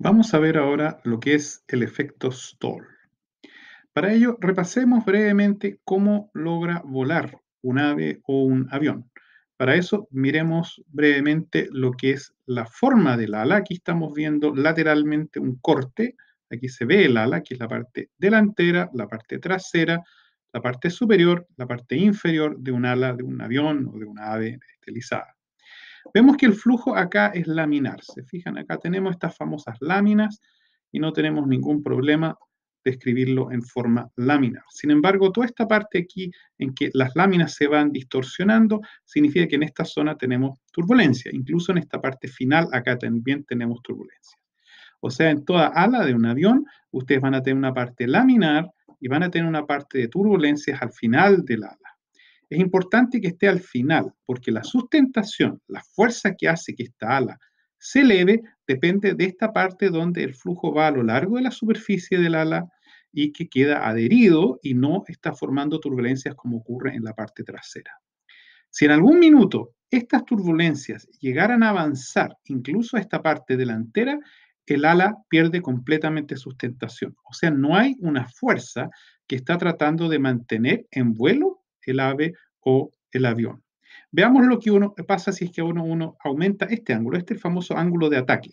Vamos a ver ahora lo que es el efecto stall. Para ello, repasemos brevemente cómo logra volar un ave o un avión. Para eso, miremos brevemente lo que es la forma del ala. Aquí estamos viendo lateralmente un corte. Aquí se ve el ala, que es la parte delantera, la parte trasera, la parte superior, la parte inferior de un ala de un avión o de una ave estilizada. Vemos que el flujo acá es laminar. Se fijan, acá tenemos estas famosas láminas y no tenemos ningún problema de escribirlo en forma laminar. Sin embargo, toda esta parte aquí en que las láminas se van distorsionando, significa que en esta zona tenemos turbulencia. Incluso en esta parte final, acá también tenemos turbulencia. O sea, en toda ala de un avión, ustedes van a tener una parte laminar y van a tener una parte de turbulencias al final del ala es importante que esté al final, porque la sustentación, la fuerza que hace que esta ala se eleve, depende de esta parte donde el flujo va a lo largo de la superficie del ala y que queda adherido y no está formando turbulencias como ocurre en la parte trasera. Si en algún minuto estas turbulencias llegaran a avanzar incluso a esta parte delantera, el ala pierde completamente sustentación. O sea, no hay una fuerza que está tratando de mantener en vuelo el ave o el avión. Veamos lo que uno pasa si es que uno, aumenta este ángulo, este es el famoso ángulo de ataque.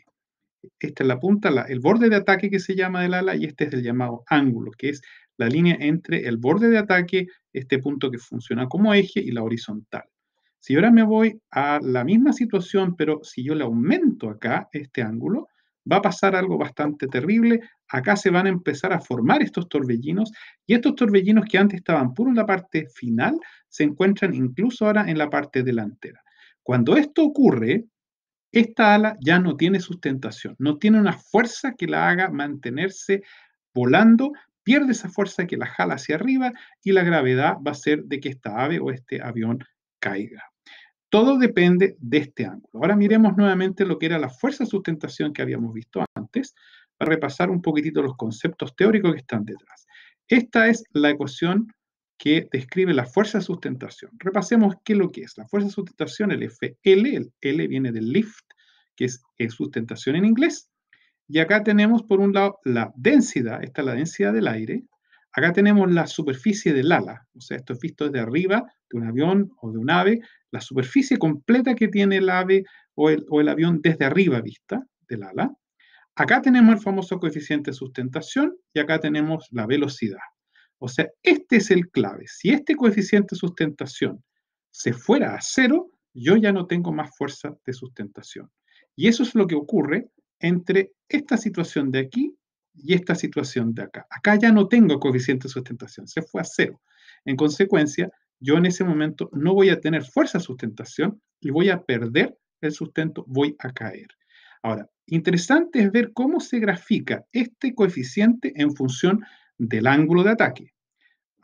Esta es la punta, el borde de ataque que se llama del ala y este es el llamado ángulo, que es la línea entre el borde de ataque, este punto que funciona como eje y la horizontal. Si ahora me voy a la misma situación, pero si yo le aumento acá este ángulo, va a pasar algo bastante terrible. Acá se van a empezar a formar estos torbellinos y estos torbellinos que antes estaban por una parte final se encuentran incluso ahora en la parte delantera. Cuando esto ocurre, esta ala ya no tiene sustentación, no tiene una fuerza que la haga mantenerse volando, pierde esa fuerza que la jala hacia arriba y la gravedad va a ser de que esta ave o este avión caiga. Todo depende de este ángulo. Ahora miremos nuevamente lo que era la fuerza de sustentación que habíamos visto antes, para repasar un poquitito los conceptos teóricos que están detrás. Esta es la ecuación que describe la fuerza de sustentación. Repasemos qué es lo que es. La fuerza de sustentación, el FL, el L viene del lift, que es, sustentación en inglés. Y acá tenemos por un lado la densidad, esta es la densidad del aire, Acá tenemos la superficie del ala, o sea, esto es visto desde arriba de un avión o de un ave, la superficie completa que tiene el ave o el, avión desde arriba vista del ala. Acá tenemos el famoso coeficiente de sustentación y acá tenemos la velocidad. O sea, este es el clave. Si este coeficiente de sustentación se fuera a cero, yo ya no tengo más fuerza de sustentación. Y eso es lo que ocurre entre esta situación de aquí y esta situación de acá. Acá ya no tengo coeficiente de sustentación, se fue a cero. En consecuencia, yo en ese momento no voy a tener fuerza de sustentación y voy a perder el sustento, voy a caer. Ahora, interesante es ver cómo se grafica este coeficiente en función del ángulo de ataque.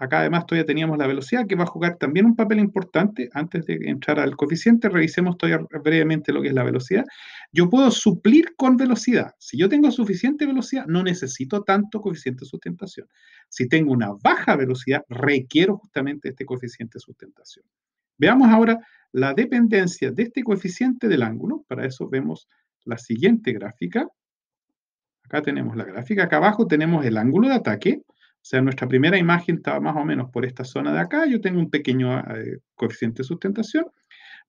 Acá además todavía teníamos la velocidad que va a jugar también un papel importante. Antes de entrar al coeficiente, revisemos todavía brevemente lo que es la velocidad. Yo puedo suplir con velocidad. Si yo tengo suficiente velocidad, no necesito tanto coeficiente de sustentación. Si tengo una baja velocidad, requiero justamente este coeficiente de sustentación. Veamos ahora la dependencia de este coeficiente del ángulo. Para eso vemos la siguiente gráfica. Acá tenemos la gráfica. Acá abajo tenemos el ángulo de ataque o sea, nuestra primera imagen estaba más o menos por esta zona de acá, yo tengo un pequeño ah, eh, coeficiente de sustentación,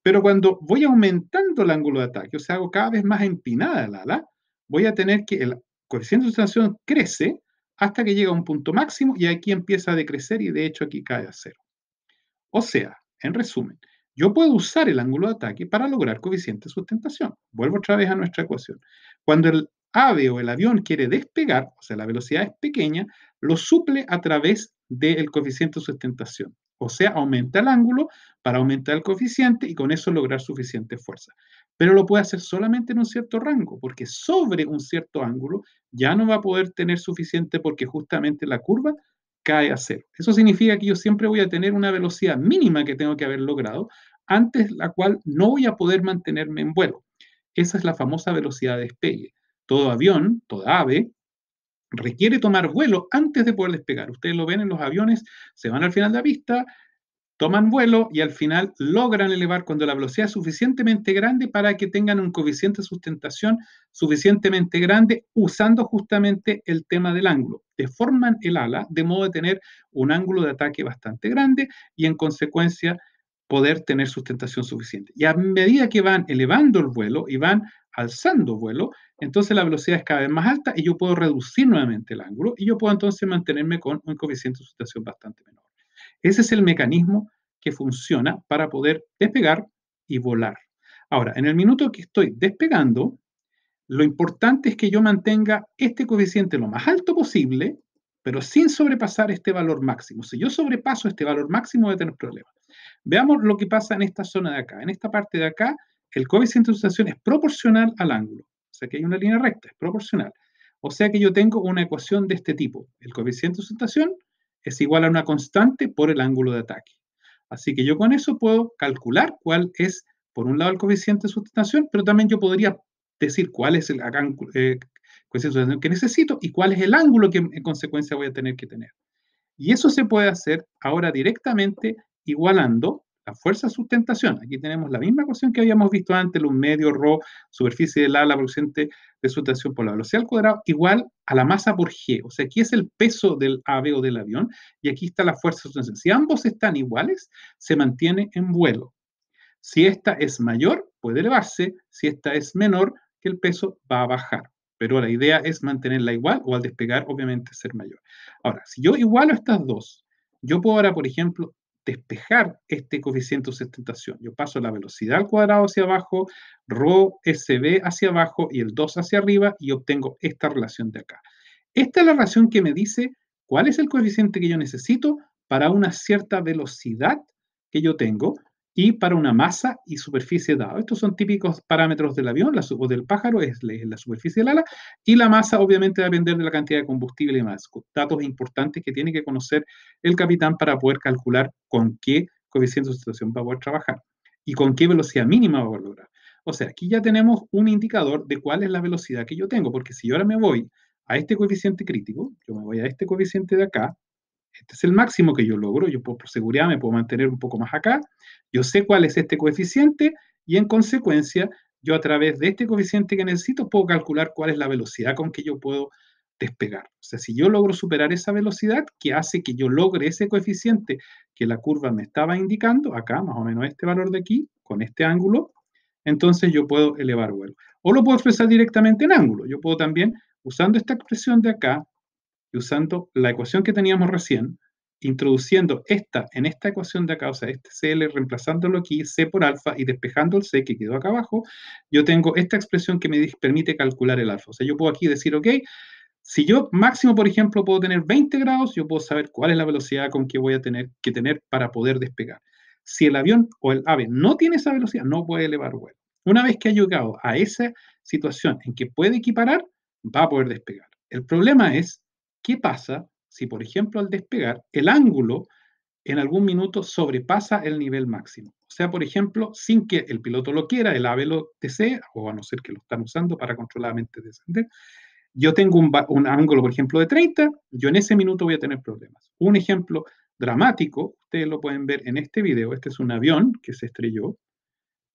pero cuando voy aumentando el ángulo de ataque, o sea, hago cada vez más empinada el ala, voy a tener que el coeficiente de sustentación crece hasta que llega a un punto máximo y aquí empieza a decrecer y de hecho aquí cae a cero. O sea, en resumen, yo puedo usar el ángulo de ataque para lograr coeficiente de sustentación. Vuelvo otra vez a nuestra ecuación. Cuando el ave o el avión quiere despegar, o sea, la velocidad es pequeña, lo suple a través del coeficiente de sustentación. O sea, aumenta el ángulo para aumentar el coeficiente y con eso lograr suficiente fuerza. Pero lo puede hacer solamente en un cierto rango, porque sobre un cierto ángulo ya no va a poder tener suficiente porque justamente la curva cae a cero. Eso significa que yo siempre voy a tener una velocidad mínima que tengo que haber logrado, antes la cual no voy a poder mantenerme en vuelo. Esa es la famosa velocidad de despegue. Todo avión, toda ave, requiere tomar vuelo antes de poder despegar. Ustedes lo ven en los aviones, se van al final de la pista, toman vuelo y al final logran elevar cuando la velocidad es suficientemente grande para que tengan un coeficiente de sustentación suficientemente grande usando justamente el tema del ángulo. Deforman el ala de modo de tener un ángulo de ataque bastante grande y en consecuencia poder tener sustentación suficiente. Y a medida que van elevando el vuelo y van alzando vuelo, entonces la velocidad es cada vez más alta y yo puedo reducir nuevamente el ángulo y yo puedo entonces mantenerme con un coeficiente de sustentación bastante menor. Ese es el mecanismo que funciona para poder despegar y volar. Ahora, en el minuto que estoy despegando, lo importante es que yo mantenga este coeficiente lo más alto posible, pero sin sobrepasar este valor máximo. Si yo sobrepaso este valor máximo, voy a tener problemas. Veamos lo que pasa en esta zona de acá. En esta parte de acá, el coeficiente de sustitución es proporcional al ángulo. O sea que hay una línea recta, es proporcional. O sea que yo tengo una ecuación de este tipo. El coeficiente de sustentación es igual a una constante por el ángulo de ataque. Así que yo con eso puedo calcular cuál es, por un lado, el coeficiente de sustentación, pero también yo podría decir cuál es el eh, coeficiente de que necesito y cuál es el ángulo que en consecuencia voy a tener que tener. Y eso se puede hacer ahora directamente igualando la fuerza de sustentación. Aquí tenemos la misma ecuación que habíamos visto antes, un medio, ρ, superficie del ala producente de sustentación por la velocidad al cuadrado, igual a la masa por G. O sea, aquí es el peso del ave o del avión y aquí está la fuerza de sustentación. Si ambos están iguales, se mantiene en vuelo. Si esta es mayor, puede elevarse. Si esta es menor, que el peso va a bajar. Pero la idea es mantenerla igual o al despegar, obviamente, ser mayor. Ahora, si yo igualo estas dos, yo puedo ahora, por ejemplo, despejar este coeficiente de sustentación. Yo paso la velocidad al cuadrado hacia abajo, ρ SB hacia abajo y el 2 hacia arriba y obtengo esta relación de acá. Esta es la relación que me dice cuál es el coeficiente que yo necesito para una cierta velocidad que yo tengo y para una masa y superficie dada. Estos son típicos parámetros del avión, o del pájaro, es la, la, superficie del ala, y la masa obviamente va a depender de la cantidad de combustible y más. Datos importantes que tiene que conocer el capitán para poder calcular con qué coeficiente de situación va a poder trabajar y con qué velocidad mínima va a poder lograr. O sea, aquí ya tenemos un indicador de cuál es la velocidad que yo tengo, porque si yo ahora me voy a este coeficiente crítico, yo me voy a este coeficiente de acá, este es el máximo que yo logro, yo por seguridad me puedo mantener un poco más acá, yo sé cuál es este coeficiente y en consecuencia yo a través de este coeficiente que necesito puedo calcular cuál es la velocidad con que yo puedo despegar. O sea, si yo logro superar esa velocidad, que hace que yo logre ese coeficiente que la curva me estaba indicando, acá más o menos este valor de aquí, con este ángulo, entonces yo puedo elevar vuelo. O lo puedo expresar directamente en ángulo. Yo puedo también, usando esta expresión de acá, y usando la ecuación que teníamos recién, introduciendo esta en esta ecuación de acá, o sea, este CL, reemplazándolo aquí, C por alfa y despejando el C que quedó acá abajo, yo tengo esta expresión que me permite calcular el alfa. O sea, yo puedo aquí decir, ok, si yo máximo, por ejemplo, puedo tener 20 grados, yo puedo saber cuál es la velocidad con que voy a tener que tener para poder despegar. Si el avión o el ave no tiene esa velocidad, no puede elevar vuelo. Una vez que ha llegado a esa situación en que puede equiparar, va a poder despegar. El problema es ¿Qué pasa si, por ejemplo, al despegar, el ángulo en algún minuto sobrepasa el nivel máximo? O sea, por ejemplo, sin que el piloto lo quiera, el ave lo desea, o a no ser que lo están usando para controladamente descender, yo tengo un, ángulo, por ejemplo, de 30, yo en ese minuto voy a tener problemas. Un ejemplo dramático, ustedes lo pueden ver en este video, este es un avión que se estrelló,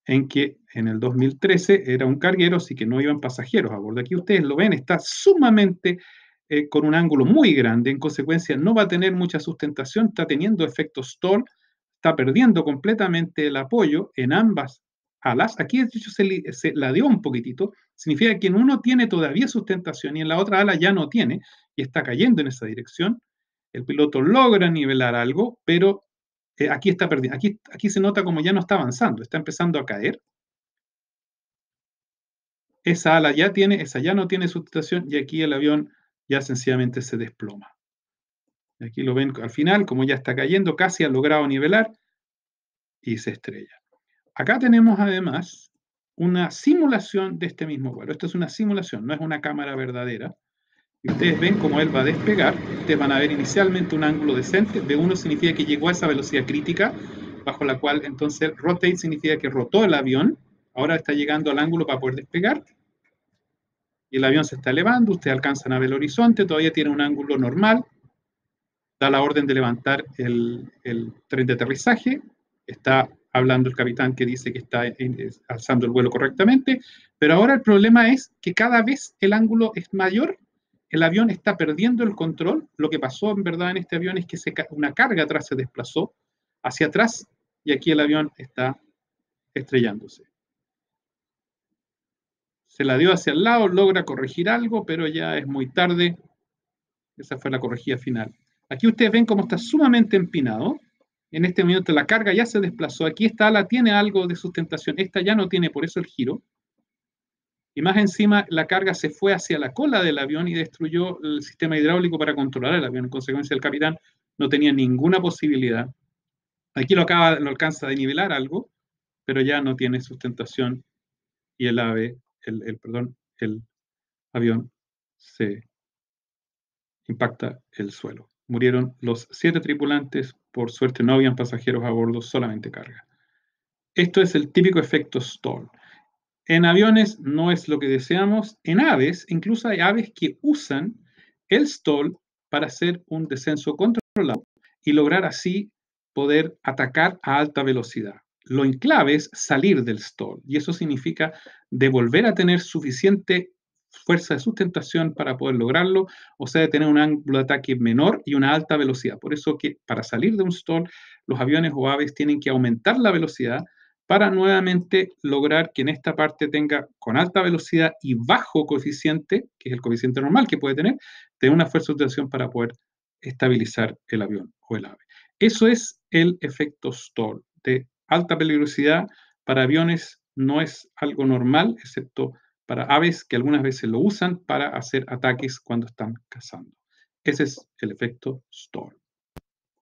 en que en el 2013 era un carguero, así que no iban pasajeros a bordo. Aquí ustedes lo ven, está sumamente eh, con un ángulo muy grande, en consecuencia no va a tener mucha sustentación, está teniendo efectos stall, está perdiendo completamente el apoyo en ambas alas. Aquí de hecho se, la dio un poquitito, significa que en uno tiene todavía sustentación y en la otra ala ya no tiene y está cayendo en esa dirección. El piloto logra nivelar algo, pero eh, aquí está perdiendo, aquí, aquí se nota como ya no está avanzando, está empezando a caer esa ala ya tiene, esa ya no tiene sustentación y aquí el avión ya sencillamente se desploma. Aquí lo ven al final, como ya está cayendo, casi ha logrado nivelar y se estrella. Acá tenemos además una simulación de este mismo vuelo. Esto es una simulación, no es una cámara verdadera. ustedes ven cómo él va a despegar. Ustedes van a ver inicialmente un ángulo decente. De 1 significa que llegó a esa velocidad crítica, bajo la cual entonces rotate significa que rotó el avión. Ahora está llegando al ángulo para poder despegar y el avión se está elevando, usted alcanza a ver el horizonte, todavía tiene un ángulo normal, da la orden de levantar el, tren de aterrizaje, está hablando el capitán que dice que está eh, alzando el vuelo correctamente, pero ahora el problema es que cada vez el ángulo es mayor, el avión está perdiendo el control, lo que pasó en verdad en este avión es que una carga atrás se desplazó hacia atrás y aquí el avión está estrellándose. Se la dio hacia el lado, logra corregir algo, pero ya es muy tarde. Esa fue la corregida final. Aquí ustedes ven cómo está sumamente empinado. En este momento la carga ya se desplazó. Aquí esta ala tiene algo de sustentación. Esta ya no tiene, por eso el giro. Y más encima, la carga se fue hacia la cola del avión y destruyó el sistema hidráulico para controlar el avión. En consecuencia, el capitán no tenía ninguna posibilidad. Aquí lo, acaba, lo alcanza de nivelar algo, pero ya no tiene sustentación y el ave el, perdón, el avión se impacta el suelo. Murieron los siete tripulantes, por suerte no habían pasajeros a bordo, solamente carga. Esto es el típico efecto stall. En aviones no es lo que deseamos. En aves, incluso hay aves que usan el stall para hacer un descenso controlado y lograr así poder atacar a alta velocidad. Lo enclave es salir del stall y eso significa de volver a tener suficiente fuerza de sustentación para poder lograrlo, o sea, de tener un ángulo de ataque menor y una alta velocidad. Por eso que para salir de un stall, los aviones o aves tienen que aumentar la velocidad para nuevamente lograr que en esta parte tenga con alta velocidad y bajo coeficiente, que es el coeficiente normal que puede tener, de una fuerza de sustentación para poder estabilizar el avión o el ave. Eso es el efecto stall de alta peligrosidad para aviones no es algo normal, excepto para aves que algunas veces lo usan para hacer ataques cuando están cazando. Ese es el efecto Storm.